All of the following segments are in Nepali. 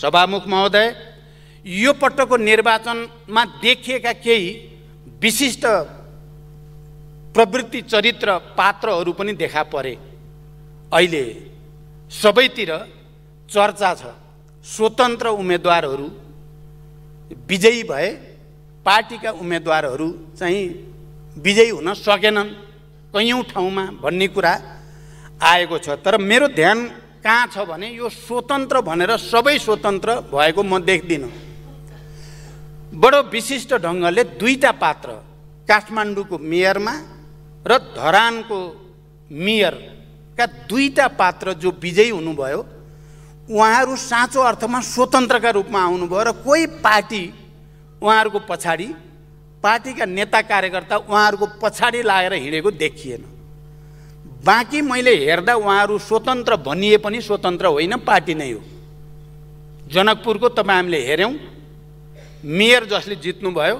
सभामुख महोदय यो पटकको निर्वाचनमा देखिएका केही विशिष्ट प्रवृत्ति चरित्र पात्रहरू पनि देखा परे अहिले सबैतिर चर्चा छ स्वतन्त्र उम्मेदवारहरू विजयी भए पार्टीका उम्मेदवारहरू चाहिँ विजयी हुन सकेनन् कैयौँ ठाउँमा भन्ने कुरा आएको छ तर मेरो ध्यान कहाँ छ भने यो स्वतन्त्र भनेर सबै स्वतन्त्र भएको म देख्दिनँ बडो विशिष्ट ढङ्गले दुईवटा पात्र काठमाडौँको मेयरमा र धरानको मेयरका दुईवटा पात्र जो विजयी हुनुभयो उहाँहरू साँचो अर्थमा स्वतन्त्रका रूपमा आउनुभयो र कोही पार्टी उहाँहरूको पछाडि पार्टीका नेता कार्यकर्ता उहाँहरूको पछाडि लागेर हिँडेको देखिएन बाँकी मैले हेर्दा उहाँहरू स्वतन्त्र भनिए पनि स्वतन्त्र होइन पार्टी नै हो जनकपुरको तपाईँ हामीले हेऱ्यौँ मेयर जसले जित्नुभयो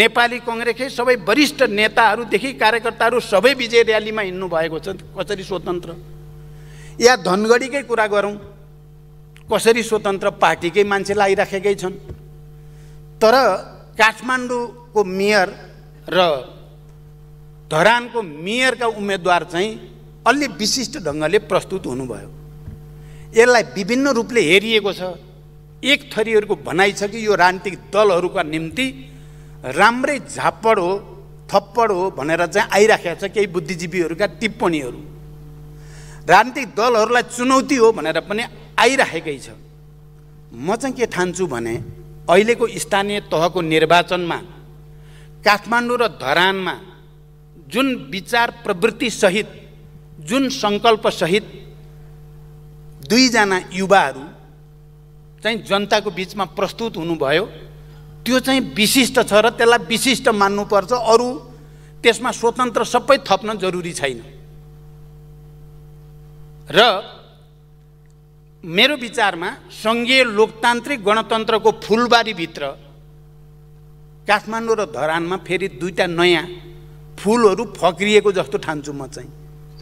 नेपाली कङ्ग्रेसकै सबै वरिष्ठ नेताहरूदेखि कार्यकर्ताहरू सबै विजय र्यालीमा हिँड्नु भएको छ कसरी स्वतन्त्र या धनगढीकै कुरा गरौँ कसरी स्वतन्त्र पार्टीकै मान्छे लागिराखेकै छन् तर काठमाडौँको मेयर र धरानको मेयरका उम्मेद्वार चाहिँ अलि विशिष्ट ढङ्गले प्रस्तुत हुनुभयो यसलाई विभिन्न रूपले हेरिएको छ एक थरीहरूको भनाइ छ कि यो राजनीतिक दलहरूका निम्ति राम्रै झापड हो थप्पड हो भनेर चाहिँ आइराखेको छ केही बुद्धिजीवीहरूका टिप्पणीहरू राजनीतिक दलहरूलाई चुनौती हो भनेर पनि आइराखेकै छ म चाहिँ के ठान्छु भने अहिलेको स्थानीय तहको निर्वाचनमा काठमाडौँ र धरानमा जुन विचार प्रवृत्ति सहित जुन सङ्कल्पसहित दुईजना युवाहरू चाहिँ जनताको बिचमा प्रस्तुत हुनुभयो त्यो चाहिँ विशिष्ट छ र त्यसलाई विशिष्ट मान्नुपर्छ अरू त्यसमा स्वतन्त्र सबै थप्न जरुरी छैन र मेरो विचारमा सङ्घीय लोकतान्त्रिक गणतन्त्रको फुलबारीभित्र काठमाडौँ र धरानमा फेरि दुईवटा नयाँ फुलहरू फक्रिएको जस्तो ठान्छु म चाहिँ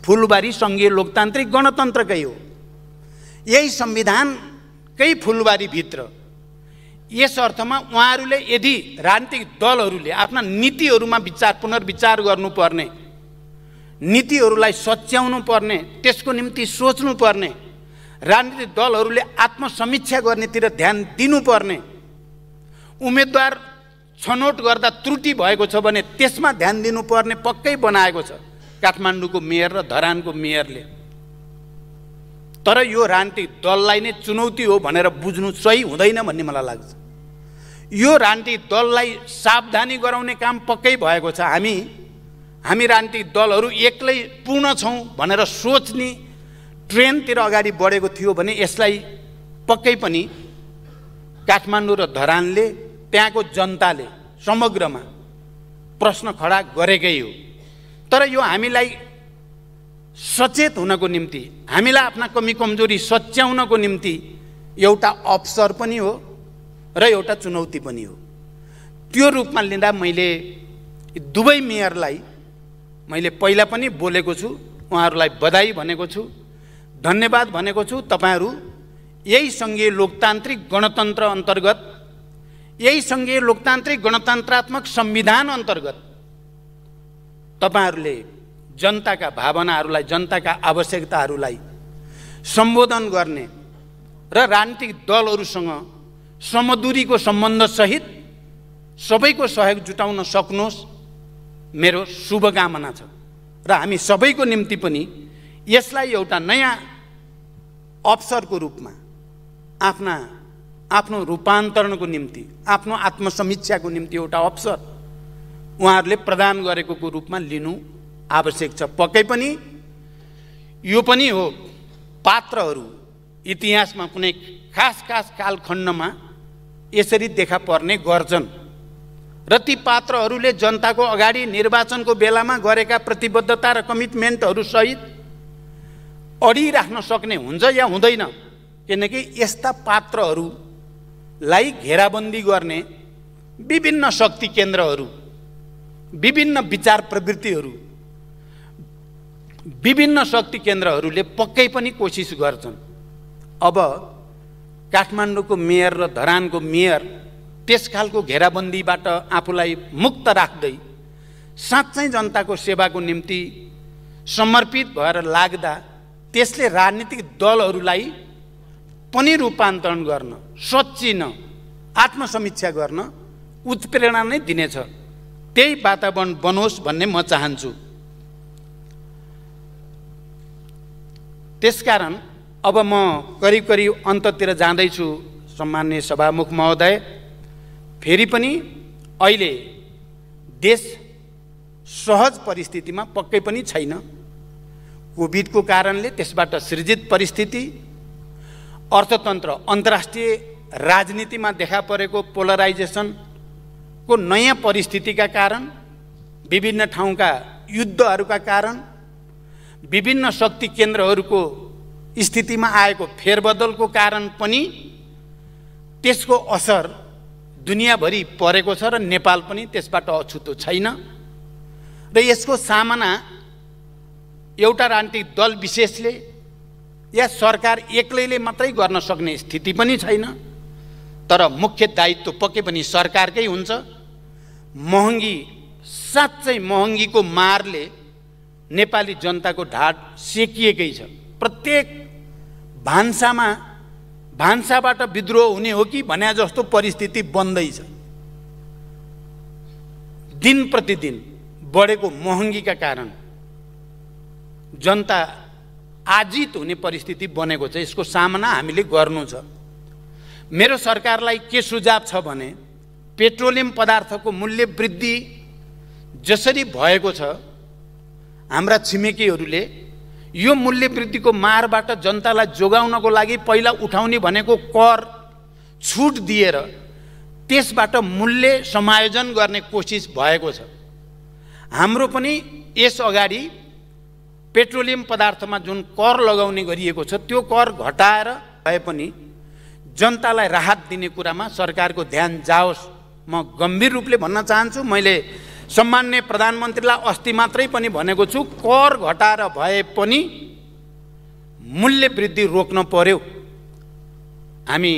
फुलबारी सङ्घीय लोकतान्त्रिक गणतन्त्रकै हो यही संविधानकै फुलबारीभित्र यस अर्थमा उहाँहरूले यदि राजनीतिक दलहरूले आफ्ना नीतिहरूमा विचार पुनर्विचार गर्नुपर्ने नीतिहरूलाई सच्याउनु पर्ने त्यसको निम्ति सोच्नुपर्ने राजनीतिक दलहरूले आत्मसमीक्षा गर्नेतिर ध्यान दिनुपर्ने उम्मेद्वार छनौट गर्दा त्रुटि भएको छ भने त्यसमा ध्यान दिनुपर्ने पक्कै बनाएको छ काठमाडौँको मेयर र धरानको मेयरले तर यो रान्टी दललाई नै चुनौती हो भनेर बुझ्नु सही हुँदैन भन्ने मलाई लाग्छ यो रान्टी दललाई सावधानी गराउने काम पक्कै भएको छ हामी हामी रान्टी दलहरू एक्लै पूर्ण छौँ भनेर सोच्ने ट्रेनतिर अगाडि बढेको थियो भने यसलाई पक्कै पनि काठमाडौँ र धरानले त्यहाँको जनताले समग्रमा प्रश्न खडा गरेकै हो तर यो हामीलाई सचेत हुनको निम्ति हामीलाई आफ्ना कमी कमजोरी सच्याउनको निम्ति एउटा अवसर पनि हो र एउटा चुनौती पनि हो त्यो रूपमा लिँदा मैले दुवै मेयरलाई मैले पहिला पनि बोलेको छु उहाँहरूलाई बधाई भनेको छु धन्यवाद भनेको छु तपाईँहरू यही सङ्घीय लोकतान्त्रिक गणतन्त्र अन्तर्गत यही सङ्घीय लोकतान्त्रिक गणतन्त्रात्मक संविधान अन्तर्गत तपाईँहरूले जनताका भावनाहरूलाई जनताका आवश्यकताहरूलाई सम्बोधन गर्ने र राजनीतिक दलहरूसँग समदुरीको सम्बन्धसहित सबैको सहयोग जुटाउन सक्नुहोस् मेरो शुभकामना छ र हामी सबैको निम्ति पनि यसलाई एउटा नयाँ अवसरको रूपमा आफ्ना आफ्नो रूपान्तरणको निम्ति आफ्नो आत्मसमीक्षाको निम्ति एउटा अवसर उहाँहरूले प्रदान गरेको रूपमा लिनु आवश्यक छ पक्कै पनि यो पनि हो पात्रहरू इतिहासमा कुनै खास खास कालखण्डमा यसरी देखा पर्ने गर्छन् र ती पात्रहरूले जनताको अगाडि निर्वाचनको बेलामा गरेका प्रतिबद्धता र कमिटमेन्टहरूसहित अडिराख्न सक्ने हुन्छ या हुँदैन किनकि यस्ता पात्रहरू लाई घेराबन्दी गर्ने विभिन्न शक्ति केन्द्रहरू विभिन्न विचार प्रवृत्तिहरू विभिन्न शक्ति केन्द्रहरूले पक्कै पनि कोसिस गर्छन् अब काठमाडौँको मेयर र धरानको मेयर त्यस खालको घेराबन्दीबाट आफूलाई मुक्त राख्दै साँच्चै जनताको सेवाको निम्ति समर्पित भएर लाग्दा त्यसले राजनीतिक दलहरूलाई पनि रूपान्तरण गर्न सोचिन आत्मसमीक्षा गर्न उत्प्रेरणा नै दिनेछ त्यही वातावरण बनोस् भन्ने म चाहन्छु त्यसकारण अब म करिब करिब अन्ततिर जाँदैछु सम्मान्य सभामुख महोदय फेरि पनि अहिले देश सहज परिस्थितिमा पक्कै पनि छैन कोभिडको कारणले त्यसबाट सृजित परिस्थिति अर्थतन्त्र अन्तर्राष्ट्रिय राजनीतिमा देखा परेको पोलराइजेसनको नयाँ परिस्थितिका कारण विभिन्न ठाउँका युद्धहरूका कारण विभिन्न शक्ति केन्द्रहरूको स्थितिमा आएको फेरबदलको कारण पनि त्यसको असर दुनियाँभरि परेको छ र नेपाल पनि त्यसबाट अछुतो छैन र यसको सामना एउटा राजनीतिक दल विशेषले या सरकार एक्लैले मात्रै गर्न सक्ने स्थिति पनि छैन तर मुख्य दायित्व पक्कै पनि सरकारकै हुन्छ महँगी साँच्चै महँगीको मारले नेपाली जनताको ढाड सेकिएकै छ प्रत्येक भान्सामा भान्साबाट विद्रोह हुने हो कि भने जस्तो परिस्थिति बन्दैछ दिन प्रतिदिन बढेको महँगीका कारण जनता आजित हुने परिस्थिति बनेको छ यसको सामना हामीले गर्नु छ मेरो सरकारलाई के सुझाव छ भने पेट्रोलियम पदार्थको मूल्य वृद्धि जसरी भएको छ हाम्रा छिमेकीहरूले यो मूल्य वृद्धिको मारबाट जनतालाई जोगाउनको लागि पहिला उठाउने भनेको कर छुट दिएर त्यसबाट मूल्य समायोजन गर्ने कोसिस भएको छ हाम्रो पनि यस अगाडि पेट्रोलियम पदार्थमा जुन कर लगाउने गरिएको छ त्यो कर घटाएर भए पनि जनतालाई राहत दिने कुरामा सरकारको ध्यान जाओस् म गम्भीर रूपले भन्न चाहन्छु मैले सम्मान्य प्रधानमन्त्रीलाई अस्ति मात्रै पनि भनेको छु कर घटाएर भए पनि मूल्य वृद्धि रोक्न पर्यो हामी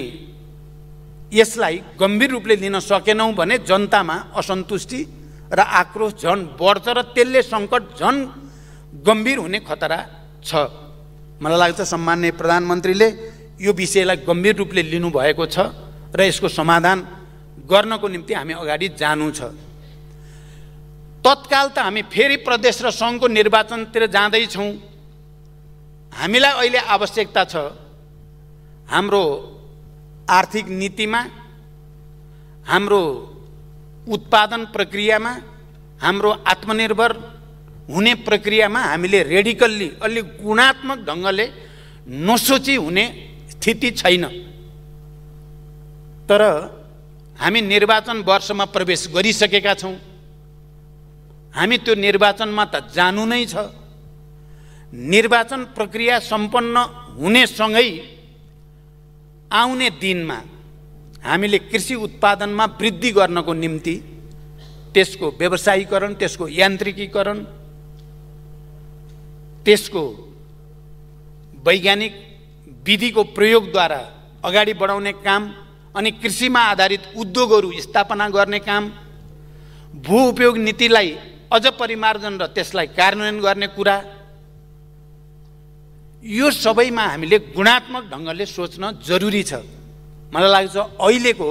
यसलाई गम्भीर रूपले लिन सकेनौँ भने जनतामा असन्तुष्टि र आक्रोश झन् बढ्छ र त्यसले सङ्कट झन् गम्भीर हुने खतरा छ मलाई लाग्छ सम्मान्य प्रधानमन्त्रीले यो विषयलाई गम्भीर रूपले लिनुभएको छ र यसको समाधान गर्नको निम्ति हामी अगाडि जानु छ तत्काल त हामी फेरि प्रदेश र सङ्घको निर्वाचनतिर जाँदैछौँ हामीलाई अहिले आवश्यकता छ हाम्रो आर्थिक नीतिमा हाम्रो उत्पादन प्रक्रियामा हाम्रो आत्मनिर्भर हुने प्रक्रियामा हामीले रेडिकल्ली अलि गुणात्मक ढङ्गले नसोची हुने स्थिति छैन तर हामी निर्वाचन वर्षमा प्रवेश गरिसकेका छौँ हामी त्यो निर्वाचनमा त जानु नै छ निर्वाचन प्रक्रिया सम्पन्न हुनेसँगै आउने दिनमा हामीले कृषि उत्पादनमा वृद्धि गर्नको निम्ति त्यसको व्यवसायीकरण त्यसको यान्त्रिकीकरण त्यसको वैज्ञानिक विधिको प्रयोगद्वारा अगाडि बढाउने काम अनि कृषिमा आधारित उद्योगहरू स्थापना गर्ने काम भू उपयोग नीतिलाई अझ परिमार्जन र त्यसलाई कार्यान्वयन गर्ने कुरा यो सबैमा हामीले गुणात्मक ढङ्गले सोच्न जरुरी छ मलाई लाग्छ अहिलेको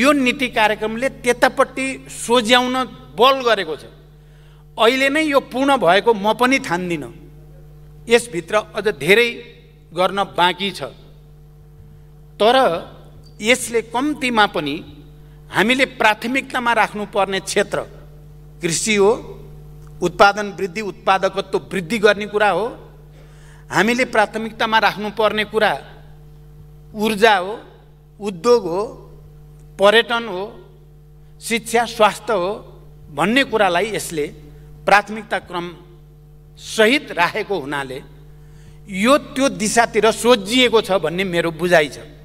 यो नीति कार्यक्रमले त्यतापट्टि सोझ्याउन बल गरेको छ अहिले नै यो पूर्ण भएको म पनि ठान्दिनँ यसभित्र अझ धेरै गर्न बाँकी छ तर यसले कम्तीमा पनि हामीले प्राथमिकतामा राख्नुपर्ने क्षेत्र कृषि हो उत्पादन वृद्धि उत्पादकत्व वृद्धि गर्ने कुरा हो हामीले प्राथमिकतामा राख्नुपर्ने कुरा ऊर्जा हो उद्योग हो पर्यटन हो शिक्षा स्वास्थ्य हो भन्ने कुरालाई यसले प्राथमिकता क्रम सहित राखेको हुनाले यो त्यो दिशातिर सोझिएको छ भन्ने मेरो बुझाइ छ